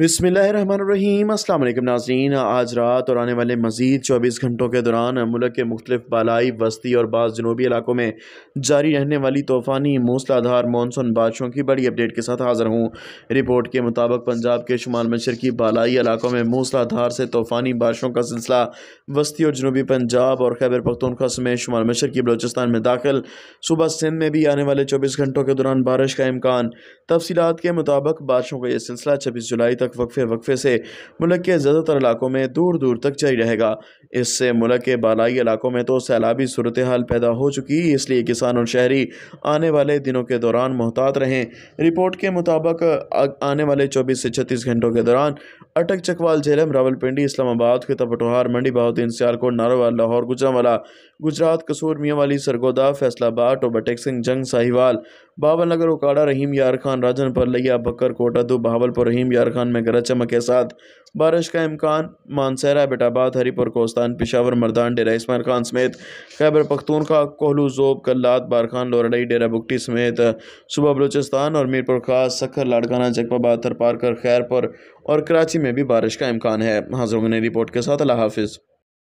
बसमीम अल्लाम नाजीन आज रात और आने वाले मज़ीद चौबीस घंटों के दौरान मुल्क के मुख्तफ बालाई वस्ती और बाज़ जनूबी इलाकों में जारी रहने वाली तूफ़ानी मूसलाधार मानसून बारिशों की बड़ी अपडेट के साथ हाज़िर हूँ रिपोर्ट के मुताबिक पंजाब के शुमाल मशरकी बालाई इलाकों में मूसलाधार से तूफ़ानी बारिशों का सिलसिला वस्ती और जनूबी पंजाब और खैबर पख्तनख्वा समेत शुमाल मशरकी बलोचिस्तान में दाखिल सुबह सिंध में भी आने वाले चौबीस घंटों के दौरान बारिश का इम्कान तफसीत के मुताबिक बारिशों का यह सिलसिला छब्बीस जुलाई तक वक्फे वक्फे से मुल्क के ज़्यादातर इलाकों में दूर दूर तक जारी रहेगा इससे मुल्क के बालाई इलाकों में तो सैलाबी सूरत हाल पैदा हो चुकी इसलिए किसान और शहरी आने वाले दिनों के दौरान मोहतात रहें रिपोर्ट के मुताबिक आने वाले चौबीस से छत्तीस घंटों के दौरान अटक चकवाल झेलम रावलपिंडी इस्लामाबाद के तपटोहार मंडी बहाउद्दीन सियालकोट नारोवाल लाहौर गुजरावाला गुजरात कसूर मियाँवाली सरगोदा फैसलाबाद टोबाटेक सिंह जंग साहिवाल बाबा नगर उकाड़ा रहीम यार खान राजनपुर लिया बकर कोटा दो बहावलपुर रहीम यार खान में गरज चमक के साथ बारिश का इम्कान मानसहरा बेटाबाद हरिपुर कोस्तान पिशावर मरदान डेरा इसमार खान समेत खैबर पख्तून का कोहलू जोब कल्लात बारखान लोरडई डेरा बुकटी समेत सुबह बलूचिस्तान और मीरपुर खास सखर लाड़काना जकबाबाद थरपारकर खैरपुर और कराची में भी बारिश का इम्कान है हाजिर ने रिपोर्ट के साथ अल्लाह हाफिज़